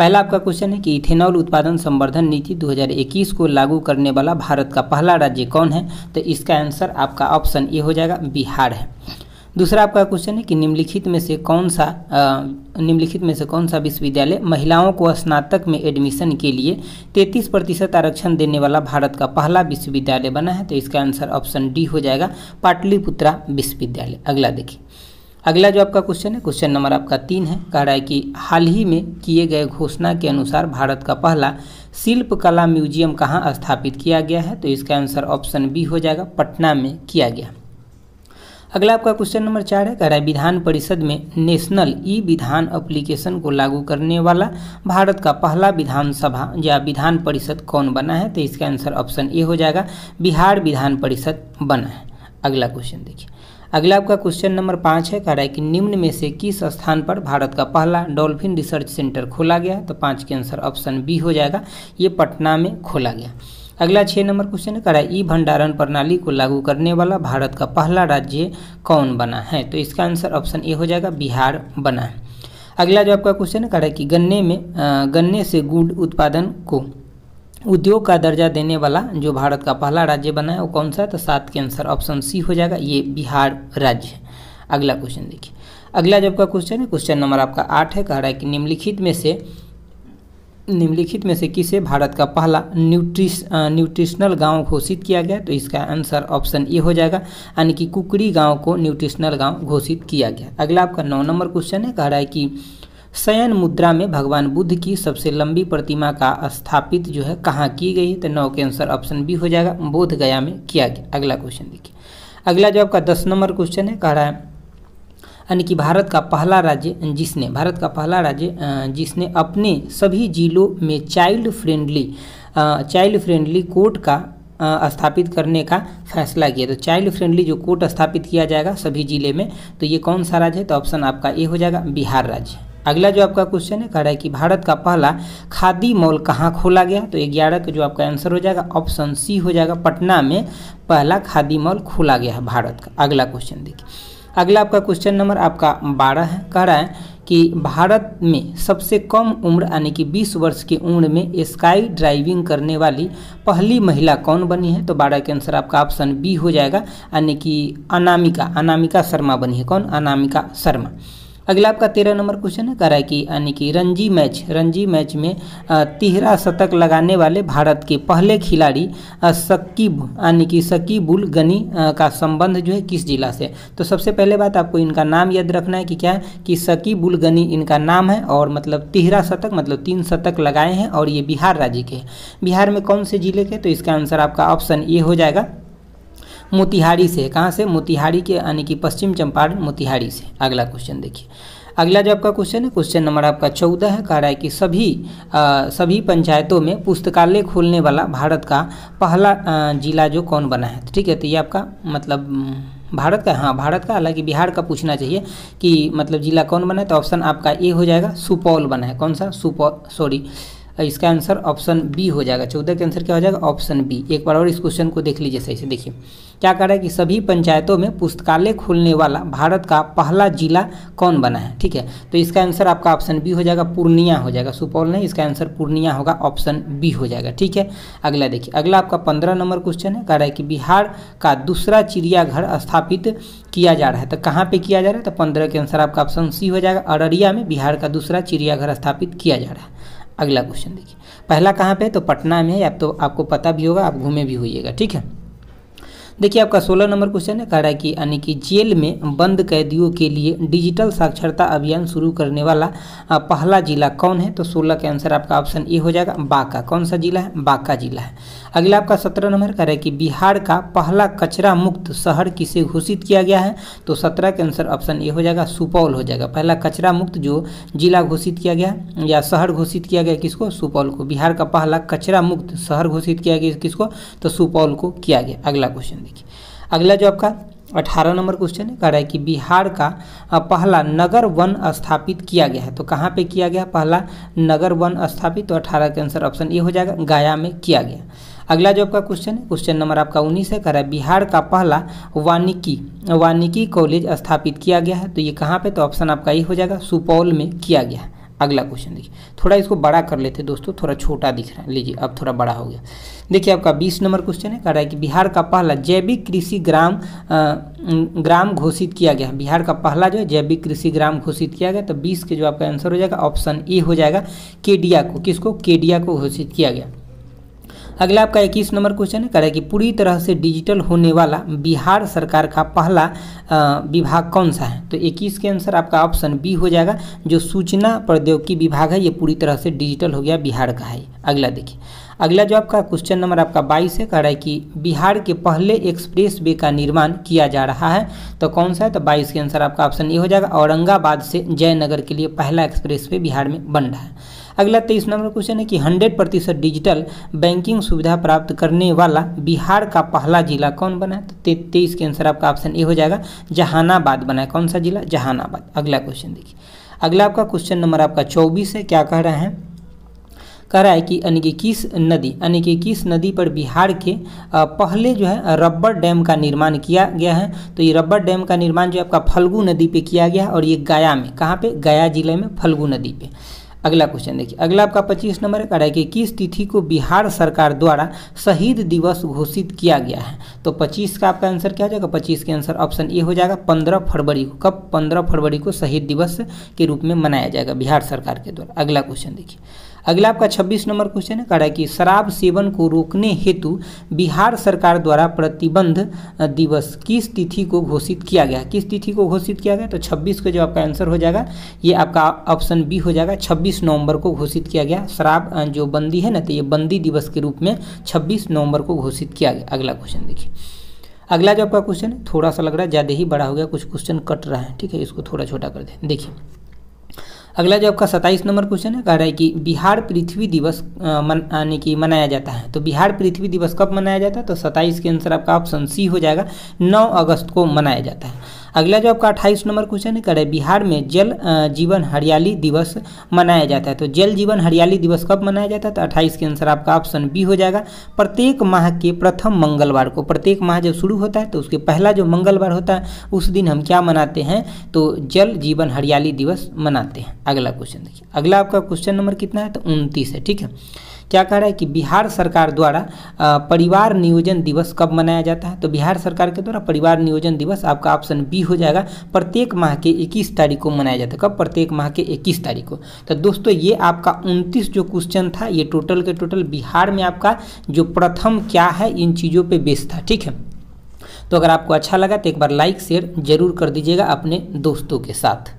पहला आपका क्वेश्चन है कि इथेनॉल उत्पादन संवर्धन नीति 2021 को लागू करने वाला भारत का पहला राज्य कौन है तो इसका आंसर आपका ऑप्शन ए हो जाएगा बिहार है दूसरा आपका क्वेश्चन है कि निम्नलिखित में से कौन सा निम्नलिखित में से कौन सा विश्वविद्यालय महिलाओं को स्नातक में एडमिशन के लिए 33 प्रतिशत आरक्षण देने वाला भारत का पहला विश्वविद्यालय बना है तो इसका आंसर ऑप्शन डी हो जाएगा पाटलिपुत्रा विश्वविद्यालय अगला देखिए अगला जो आपका क्वेश्चन है क्वेश्चन नंबर आपका तीन है कह रहा है कि हाल ही में किए गए घोषणा के अनुसार भारत का पहला शिल्प कला म्यूजियम कहाँ स्थापित किया गया है तो इसका आंसर ऑप्शन बी हो जाएगा पटना में किया गया अगला आपका क्वेश्चन नंबर चार है कह रहा है विधान परिषद में नेशनल ई विधान एप्लीकेशन को लागू करने वाला भारत का पहला विधानसभा या विधान परिषद कौन बना है तो इसका आंसर ऑप्शन ए हो जाएगा बिहार विधान परिषद बना है अगला क्वेश्चन देखिए अगला आपका क्वेश्चन नंबर पाँच है कह रहा है कि निम्न में से किस स्थान पर भारत का पहला डॉल्फिन रिसर्च सेंटर खोला गया तो पाँच के आंसर ऑप्शन बी हो जाएगा ये पटना में खोला गया अगला छः नंबर क्वेश्चन है करा ई भंडारण प्रणाली को लागू करने वाला भारत का पहला राज्य कौन बना है तो इसका आंसर ऑप्शन ए हो जाएगा बिहार बना है अगला जो आपका क्वेश्चन है करा कि गन्ने में गन्ने से गुड़ उत्पादन को उद्योग का दर्जा देने वाला जो भारत का पहला राज्य बना है वो कौन सा है तो सात के आंसर ऑप्शन सी हो जाएगा ये बिहार राज्य है अगला क्वेश्चन देखिए अगला जो आपका क्वेश्चन है क्वेश्चन नंबर आपका आठ है कह रहा है कि निम्नलिखित में से निम्नलिखित में से किसे भारत का पहला न्यूट्रिश न्यूट्रिशनल गांव घोषित किया गया तो इसका आंसर ऑप्शन ए हो जाएगा यानी कि कुकरी गांव को न्यूट्रिशनल गांव घोषित किया गया अगला आपका नौ नंबर क्वेश्चन है कह रहा है कि शयन मुद्रा में भगवान बुद्ध की सबसे लंबी प्रतिमा का स्थापित जो है कहाँ की गई तो नौ के आंसर ऑप्शन बी हो जाएगा बोध गया में किया गया अगला क्वेश्चन देखिए अगला जो आपका दस नंबर क्वेश्चन है कह रहा है यानी कि भारत का पहला राज्य जिसने भारत का पहला राज्य जिसने अपने सभी जिलों में child friendly child friendly court का स्थापित करने का फैसला किया तो चाइल्ड फ्रेंडली जो कोर्ट स्थापित किया जाएगा सभी जिले में तो ये कौन सा राज्य है तो ऑप्शन आपका ए हो जाएगा बिहार राज्य अगला जो आपका क्वेश्चन है कह रहा है कि भारत का पहला खादी मॉल कहाँ खोला गया तो ग्यारह का जो आपका आंसर हो जाएगा ऑप्शन सी हो जाएगा पटना में पहला खादी मॉल खोला गया है भारत का अगला क्वेश्चन देखिए अगला आपका क्वेश्चन नंबर आपका बारह है कह रहा है कि भारत में सबसे कम उम्र यानी कि 20 वर्ष की उम्र में स्काई ड्राइविंग करने वाली पहली महिला कौन बनी है तो बारह के आंसर आपका ऑप्शन बी हो जाएगा यानी कि अनामिका अनामिका शर्मा बनी है कौन अनामिका शर्मा अगला आपका तेरह नंबर क्वेश्चन है करा कि यानी कि रणजी मैच रणजी मैच में तिहरा शतक लगाने वाले भारत के पहले खिलाड़ी सकीब यानी कि सकीबुल गनी का संबंध जो है किस जिला से तो सबसे पहले बात आपको इनका नाम याद रखना है कि क्या है कि सकीबुल गनी इनका नाम है और मतलब तिहरा शतक मतलब तीन शतक लगाए हैं और ये बिहार राज्य के हैं बिहार में कौन से जिले के तो इसका आंसर आपका ऑप्शन ए हो जाएगा मोतिहारी से कहाँ से मोतिहारी के यानी कि पश्चिम चंपारण मोतिहारी से अगला क्वेश्चन देखिए अगला जो आपका क्वेश्चन है क्वेश्चन नंबर आपका चौदह है कह रहा है कि सभी आ, सभी पंचायतों में पुस्तकालय खोलने वाला भारत का पहला जिला जो कौन बना है ठीक है तो ये आपका मतलब भारत का हाँ भारत का हालांकि बिहार का पूछना चाहिए कि मतलब जिला कौन बना है तो ऑप्शन आपका ए हो जाएगा सुपौल बना है कौन सा सुपौल सॉरी इसका आंसर ऑप्शन बी हो जाएगा चौदह के आंसर क्या हो जाएगा ऑप्शन बी एक बार और इस क्वेश्चन को देख लीजिए सही से देखिए क्या कह रहा है कि सभी पंचायतों में पुस्तकालय खोलने वाला भारत का पहला जिला कौन बना है ठीक है तो इसका आंसर आपका ऑप्शन बी हो जाएगा पूर्णिया हो जाएगा सुपौल नहीं इसका आंसर पूर्णिया होगा ऑप्शन बी हो जाएगा ठीक है अगला देखिए अगला आपका पंद्रह नंबर क्वेश्चन है कह रहा है कि बिहार का दूसरा चिड़ियाघर स्थापित किया जा रहा है तो कहाँ पर किया जा रहा है तो पंद्रह के आंसर आपका ऑप्शन सी हो जाएगा अररिया में बिहार का दूसरा चिड़ियाघर स्थापित किया जा रहा है अगला क्वेश्चन देखिए पहला कहाँ पे तो पटना में अब तो आपको पता भी होगा आप घूमे भी होइएगा ठीक है देखिए आपका सोलह नंबर क्वेश्चन है कह रहा है कि यानी कि जेल में बंद कैदियों के लिए डिजिटल साक्षरता अभियान शुरू करने वाला पहला जिला कौन है तो सोलह के आंसर आपका ऑप्शन ए हो जाएगा बांका कौन सा जिला है बांका जिला है अगला आपका सत्रह नंबर कह रहा है कि बिहार का पहला कचरा मुक्त शहर किसे घोषित किया गया है तो सत्रह के आंसर ऑप्शन ए हो जाएगा सुपौल हो जाएगा पहला कचरा मुक्त जो जिला घोषित किया गया या शहर घोषित किया गया किसको सुपौल को बिहार का पहला कचरा मुक्त शहर घोषित किया गया किसको तो सुपौल को किया गया अगला क्वेश्चन देखिए अगला जो आपका अठारह नंबर क्वेश्चन है कह रहा है कि बिहार का पहला नगर वन स्थापित किया गया है तो कहाँ पे किया गया पहला नगर वन स्थापित तो अठारह के आंसर ऑप्शन ए हो जाएगा गया में किया गया अगला जो आपका क्वेश्चन है क्वेश्चन नंबर आपका उन्नीस है कह रहा है बिहार का पहला वानिकी वानिकी कॉलेज स्थापित किया गया है तो ये कहाँ पे तो ऑप्शन आपका ये हो जाएगा सुपौल में किया गया है अगला क्वेश्चन देखिए थोड़ा इसको बड़ा कर लेते दोस्तों थोड़ा छोटा दिख रहा है लीजिए अब थोड़ा बड़ा हो गया देखिए आपका बीस नंबर क्वेश्चन है कह रहा है कि बिहार का पहला जैविक कृषि ग्राम ग्राम घोषित किया गया बिहार का पहला जो है जैविक कृषि ग्राम घोषित किया गया तो बीस के जो आपका आंसर हो जाएगा ऑप्शन ए हो जाएगा केडिया को किसको केडिया को घोषित किया गया अगला आपका इक्कीस नंबर क्वेश्चन है कह रहा है कि पूरी तरह से डिजिटल होने वाला बिहार सरकार का पहला विभाग कौन सा है तो इक्कीस के आंसर आपका ऑप्शन बी हो जाएगा जो सूचना प्रौद्योगिकी विभाग है ये पूरी तरह से डिजिटल हो गया बिहार का है अगला देखिए अगला जो आपका क्वेश्चन नंबर आपका बाईस है कह रहा है कि बिहार के पहले एक्सप्रेस वे का निर्माण किया जा रहा है तो कौन सा है तो बाईस के आंसर आपका ऑप्शन ए हो जाएगा औरंगाबाद से जयनगर के लिए पहला एक्सप्रेस वे बिहार में बन रहा है अगला तेईस नंबर क्वेश्चन है कि हंड्रेड प्रतिशत डिजिटल बैंकिंग सुविधा प्राप्त करने वाला बिहार का पहला जिला कौन बना है तो तेईस के आंसर आपका ऑप्शन ए हो जाएगा जहानाबाद बना है कौन सा जिला जहानाबाद अगला क्वेश्चन देखिए अगला आपका क्वेश्चन नंबर आपका चौबीस है क्या कह रहे हैं कह रहा है कि यानी कि किस नदी यानी कि किस नदी पर बिहार के पहले जो है रब्बर डैम का निर्माण किया गया है तो ये रबर डैम का निर्माण जो आपका फल्गु नदी पे किया गया है और ये गया में कहाँ पे गया जिले में फल्गू नदी पे अगला क्वेश्चन देखिए अगला आपका पच्चीस नंबर का है कि किस तिथि को बिहार सरकार द्वारा शहीद दिवस घोषित किया गया है तो पच्चीस का आपका आंसर क्या हो जाएगा पच्चीस के आंसर ऑप्शन ए हो जाएगा पंद्रह फरवरी को कब पंद्रह फरवरी को शहीद दिवस के रूप में मनाया जाएगा बिहार सरकार के द्वारा अगला क्वेश्चन देखिए अगला आपका 26 नंबर क्वेश्चन है कड़ा कि शराब सेवन को रोकने हेतु बिहार सरकार द्वारा प्रतिबंध दिवस किस तिथि को घोषित किया गया किस तिथि को घोषित किया गया तो 26 का जो आपका आंसर हो जाएगा ये आपका ऑप्शन बी हो जाएगा 26 नवंबर को घोषित किया गया शराब जो बंदी है ना तो ये बंदी दिवस के रूप में छब्बीस नवम्बर को घोषित किया गया अगला क्वेश्चन देखिए अगला जो आपका क्वेश्चन थोड़ा सा लग रहा है ज़्यादा ही बड़ा हो गया कुछ क्वेश्चन कट रहा है ठीक है इसको थोड़ा छोटा कर दें देखिए अगला जो आपका सत्ताईस नंबर क्वेश्चन है कह रहा है कि बिहार पृथ्वी दिवस यानी कि मनाया जाता है तो बिहार पृथ्वी दिवस कब मनाया जाता है तो सत्ताईस के आंसर आपका ऑप्शन सी हो जाएगा नौ अगस्त को मनाया जाता है अगला जो आपका अट्ठाईस नंबर क्वेश्चन है करें बिहार में जल जीवन हरियाली दिवस मनाया जाता है तो जल जीवन हरियाली दिवस कब मनाया जाता है तो अट्ठाईस के आंसर आपका ऑप्शन बी हो जाएगा प्रत्येक माह के प्रथम मंगलवार को प्रत्येक माह जब शुरू होता है तो उसके पहला जो मंगलवार होता है उस दिन हम क्या मनाते हैं तो जल जीवन हरियाली दिवस मनाते हैं अगला क्वेश्चन देखिए अगला आपका क्वेश्चन नंबर कितना है तो उनतीस है ठीक है क्या कह रहा है कि बिहार सरकार द्वारा परिवार नियोजन दिवस कब मनाया जाता है तो बिहार सरकार के द्वारा परिवार नियोजन दिवस आपका ऑप्शन बी हो जाएगा प्रत्येक माह के इक्कीस तारीख को मनाया जाता है कब प्रत्येक माह के इक्कीस तारीख को तो दोस्तों ये आपका उनतीस जो क्वेश्चन था ये टोटल के टोटल बिहार में आपका जो प्रथम क्या है इन चीज़ों पर बेस था ठीक है तो अगर आपको अच्छा लगा तो एक बार लाइक शेयर जरूर कर दीजिएगा अपने दोस्तों के साथ